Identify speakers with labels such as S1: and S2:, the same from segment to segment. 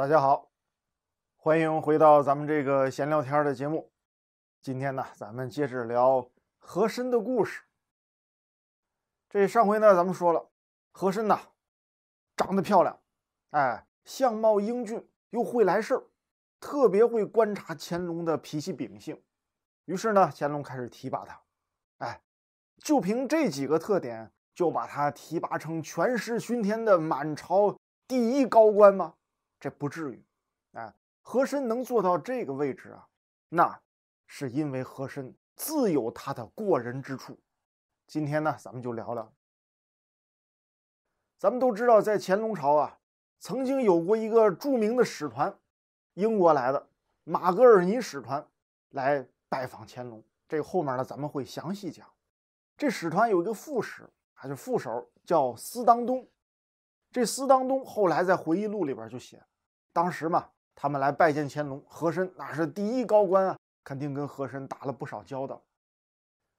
S1: 大家好，欢迎回到咱们这个闲聊天的节目。今天呢，咱们接着聊和珅的故事。这上回呢，咱们说了，和珅呐，长得漂亮，哎，相貌英俊，又会来事儿，特别会观察乾隆的脾气秉性。于是呢，乾隆开始提拔他。哎，就凭这几个特点，就把他提拔成权势熏天的满朝第一高官吗？这不至于，哎，和珅能做到这个位置啊，那是因为和珅自有他的过人之处。今天呢，咱们就聊聊。咱们都知道，在乾隆朝啊，曾经有过一个著名的使团，英国来的马格尔尼使团来拜访乾隆。这后面呢，咱们会详细讲。这使团有一个副使啊，就副手叫斯当东。这斯当东后来在回忆录里边就写。当时嘛，他们来拜见乾隆，和珅那是第一高官啊，肯定跟和珅打了不少交道。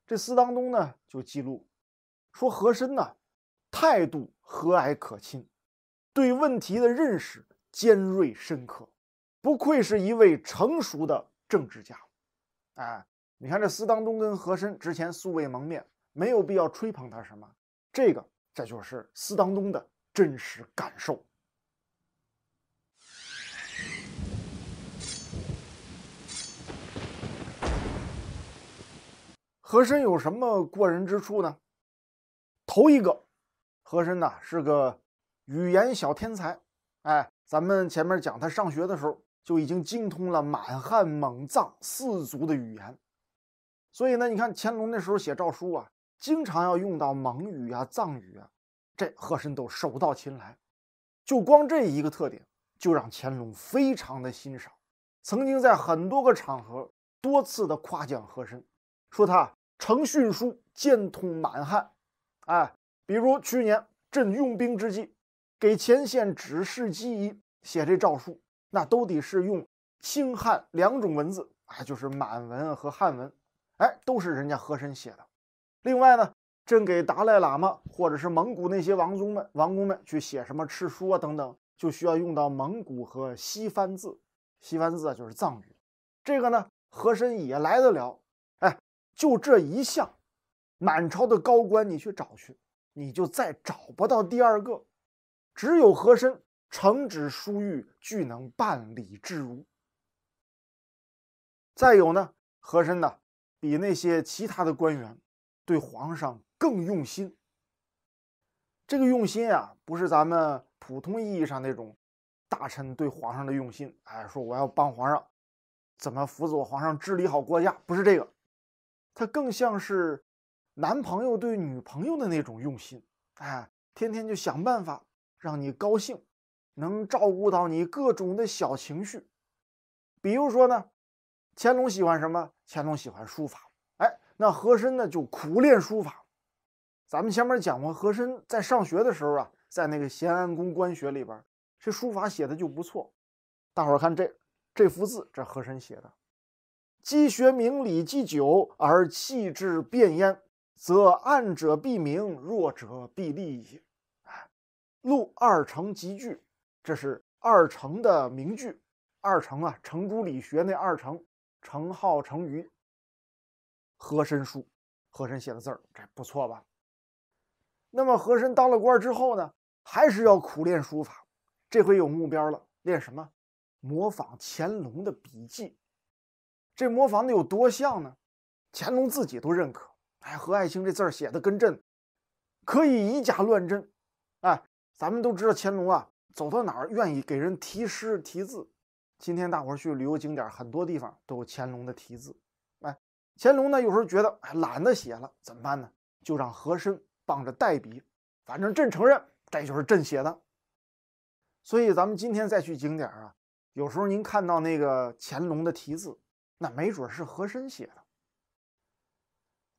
S1: 这司当东呢就记录说，和珅呢态度和蔼可亲，对问题的认识尖锐深刻，不愧是一位成熟的政治家。哎，你看这司当东跟和珅之前素未蒙面，没有必要吹捧他什么，这个这就是司当东的真实感受。和珅有什么过人之处呢？头一个，和珅呐是个语言小天才。哎，咱们前面讲他上学的时候就已经精通了满汉蒙藏四族的语言，所以呢，你看乾隆那时候写诏书啊，经常要用到蒙语啊、藏语啊，这和珅都手到擒来。就光这一个特点，就让乾隆非常的欣赏，曾经在很多个场合多次的夸奖和珅，说他。成训书兼统满汉，哎，比如去年朕用兵之际，给前线指示机宜，写这诏书，那都得是用清汉两种文字，啊，就是满文和汉文，哎，都是人家和珅写的。另外呢，朕给达赖喇嘛或者是蒙古那些王宗们、王公们去写什么敕书啊等等，就需要用到蒙古和西番字，西番字啊就是藏语，这个呢，和珅也来得了。就这一项，满朝的高官，你去找去，你就再找不到第二个。只有和珅，惩旨书谕，俱能办理自如。再有呢，和珅呢，比那些其他的官员对皇上更用心。这个用心啊，不是咱们普通意义上那种大臣对皇上的用心。哎，说我要帮皇上，怎么辅佐皇上治理好国家，不是这个。他更像是男朋友对女朋友的那种用心，哎，天天就想办法让你高兴，能照顾到你各种的小情绪。比如说呢，乾隆喜欢什么？乾隆喜欢书法，哎，那和珅呢就苦练书法。咱们前面讲过，和珅在上学的时候啊，在那个咸安宫官学里边，这书法写的就不错。大伙儿看这这幅字，这和珅写的。积学明理既久，而气质变焉，则暗者必明，弱者必立矣。陆二程集句，这是二程的名句。二程啊，程朱理学那二程，程颢、程颐。和珅书，和珅写的字儿，这不错吧？那么和珅当了官之后呢，还是要苦练书法。这回有目标了，练什么？模仿乾隆的笔迹。这模仿的有多像呢？乾隆自己都认可。哎，何爱卿这字儿写的跟朕，可以以假乱真。哎，咱们都知道乾隆啊，走到哪儿愿意给人题诗题字。今天大伙儿去旅游景点，很多地方都有乾隆的题字。哎，乾隆呢有时候觉得哎懒得写了，怎么办呢？就让和珅帮着代笔，反正朕承认这就是朕写的。所以咱们今天再去景点啊，有时候您看到那个乾隆的题字。那没准是和珅写的。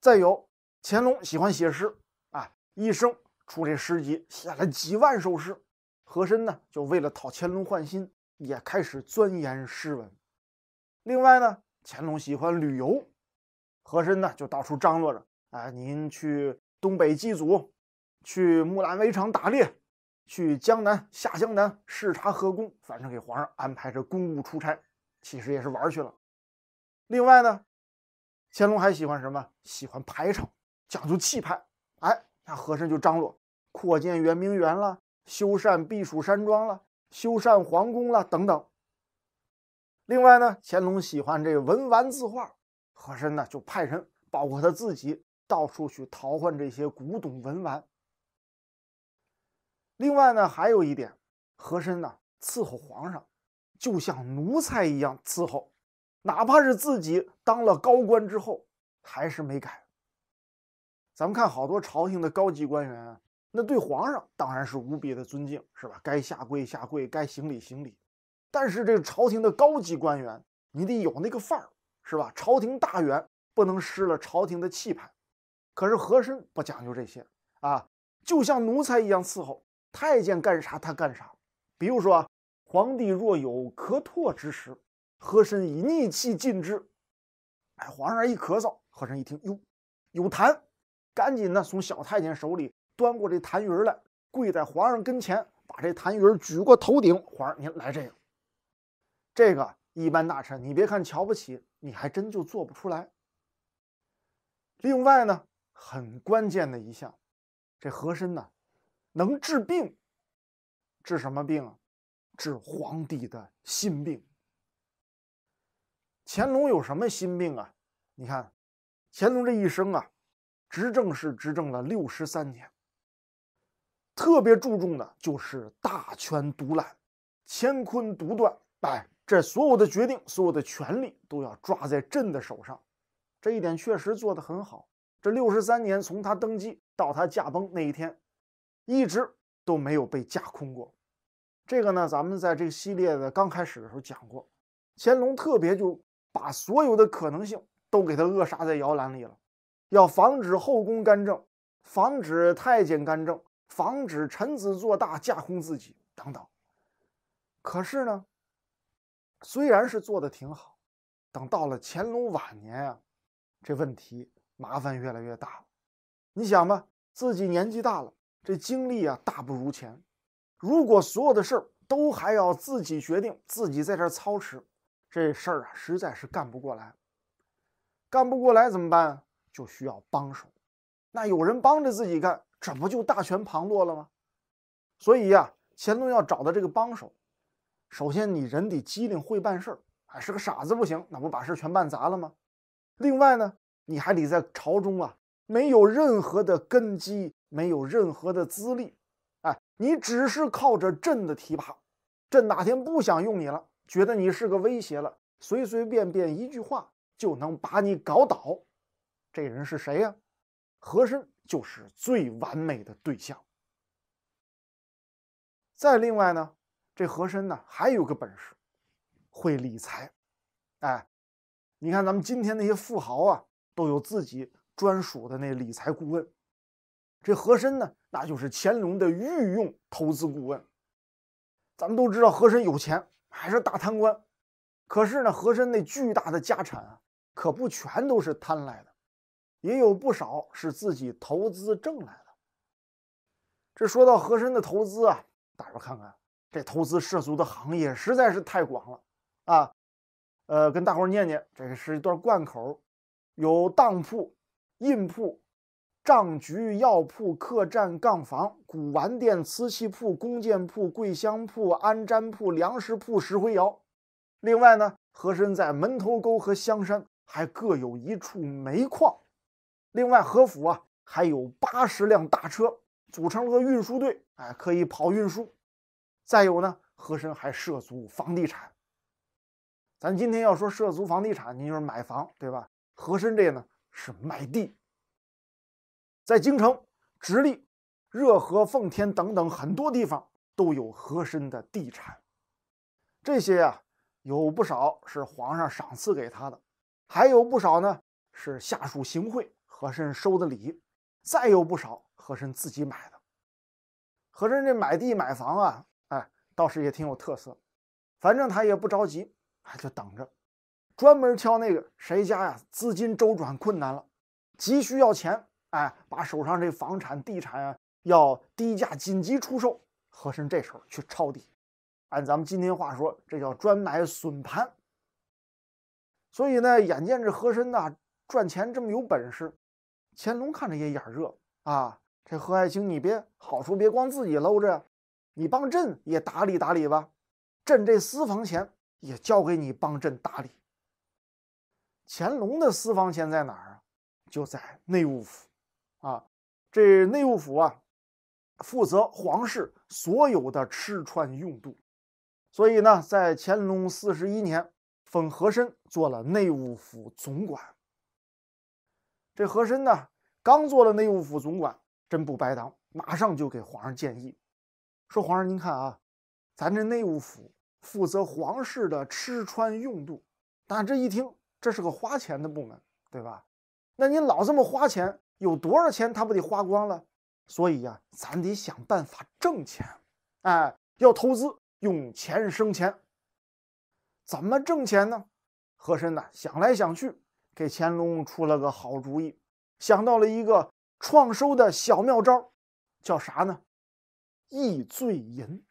S1: 再有，乾隆喜欢写诗啊，一生出这诗集，写了几万首诗。和珅呢，就为了讨乾隆欢心，也开始钻研诗文。另外呢，乾隆喜欢旅游，和珅呢就到处张罗着啊，您去东北祭祖，去木兰围场打猎，去江南下江南视察河工，反正给皇上安排着公务出差，其实也是玩去了。另外呢，乾隆还喜欢什么？喜欢排场，讲究气派。哎，那和珅就张罗扩建圆明园了，修缮避暑山庄了，修缮皇宫了等等。另外呢，乾隆喜欢这文玩字画，和珅呢就派人，包括他自己，到处去淘换这些古董文玩。另外呢，还有一点，和珅呢伺候皇上，就像奴才一样伺候。哪怕是自己当了高官之后，还是没改。咱们看好多朝廷的高级官员，那对皇上当然是无比的尊敬，是吧？该下跪下跪，该行礼行礼。但是这个朝廷的高级官员，你得有那个范儿，是吧？朝廷大员不能失了朝廷的气派。可是和珅不讲究这些啊，就像奴才一样伺候太监，干啥他干啥。比如说，皇帝若有咳唾之时。和珅以逆气进之，哎，皇上一咳嗽，和珅一听哟，有痰，赶紧呢从小太监手里端过这痰盂来，跪在皇上跟前，把这痰盂举过头顶。皇上，您来这个，这个一般大臣你别看瞧不起，你还真就做不出来。另外呢，很关键的一项，这和珅呢，能治病，治什么病啊？治皇帝的心病。乾隆有什么心病啊？你看，乾隆这一生啊，执政是执政了六十三年，特别注重的就是大权独揽、乾坤独断。哎，这所有的决定、所有的权力都要抓在朕的手上。这一点确实做得很好。这六十三年，从他登基到他驾崩那一天，一直都没有被架空过。这个呢，咱们在这个系列的刚开始的时候讲过，乾隆特别就。把所有的可能性都给他扼杀在摇篮里了，要防止后宫干政，防止太监干政，防止臣子做大架空自己等等。可是呢，虽然是做的挺好，等到了乾隆晚年啊，这问题麻烦越来越大了。你想吧，自己年纪大了，这精力啊大不如前，如果所有的事儿都还要自己决定，自己在这操持。这事儿啊，实在是干不过来。干不过来怎么办？就需要帮手。那有人帮着自己干，这不就大权旁落了吗？所以呀，乾隆要找的这个帮手，首先你人得机灵会办事儿，哎，是个傻子不行，那不把事儿全办砸了吗？另外呢，你还得在朝中啊，没有任何的根基，没有任何的资历，哎，你只是靠着朕的提拔，朕哪天不想用你了？觉得你是个威胁了，随随便便一句话就能把你搞倒，这人是谁呀？和珅就是最完美的对象。再另外呢，这和珅呢还有个本事，会理财。哎，你看咱们今天那些富豪啊，都有自己专属的那理财顾问。这和珅呢，那就是乾隆的御用投资顾问。咱们都知道和珅有钱。还是大贪官，可是呢，和珅那巨大的家产啊，可不全都是贪来的，也有不少是自己投资挣来的。这说到和珅的投资啊，大伙看看，这投资涉足的行业实在是太广了啊，呃，跟大伙念念，这个是一段贯口，有当铺、印铺。账局、药铺、客栈、杠房、古玩店、瓷器铺、弓箭铺、桂香铺、安毡铺、粮食铺、石灰窑。另外呢，和珅在门头沟和香山还各有一处煤矿。另外，和府啊还有八十辆大车，组成了个运输队，哎，可以跑运输。再有呢，和珅还涉足房地产。咱今天要说涉足房地产，您就是买房，对吧？和珅这呢是卖地。在京城、直隶、热河、奉天等等很多地方都有和珅的地产，这些呀有不少是皇上赏赐给他的，还有不少呢是下属行贿和珅收的礼，再有不少和珅自己买的。和珅这买地买房啊，哎，倒是也挺有特色，反正他也不着急，哎，就等着，专门挑那个谁家呀资金周转困难了，急需要钱。哎，把手上这房产、地产啊，要低价紧急出售，和珅这时候去抄底，按咱们今天话说，这叫专买笋盘。所以呢，眼见着和珅呐赚钱这么有本事，乾隆看着也眼热啊。这和爱卿，你别好处别光自己搂着呀，你帮朕也打理打理吧，朕这私房钱也交给你帮朕打理。乾隆的私房钱在哪儿啊？就在内务府。啊，这内务府啊，负责皇室所有的吃穿用度，所以呢，在乾隆四十一年，封和珅做了内务府总管。这和珅呢，刚做了内务府总管，真不白当，马上就给皇上建议，说皇上您看啊，咱这内务府负责皇室的吃穿用度，但这一听，这是个花钱的部门，对吧？那你老这么花钱。有多少钱，他不得花光了，所以呀，咱得想办法挣钱，哎，要投资，用钱生钱。怎么挣钱呢？和珅呢，想来想去，给乾隆出了个好主意，想到了一个创收的小妙招，叫啥呢？易醉银。